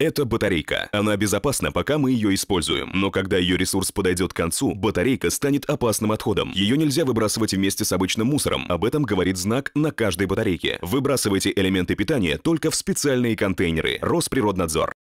Это батарейка. Она безопасна, пока мы ее используем, но когда ее ресурс подойдет к концу, батарейка станет опасным отходом. Ее нельзя выбрасывать вместе с обычным мусором, об этом говорит знак на каждой батарейке. Выбрасывайте элементы питания только в специальные контейнеры. Росприроднадзор.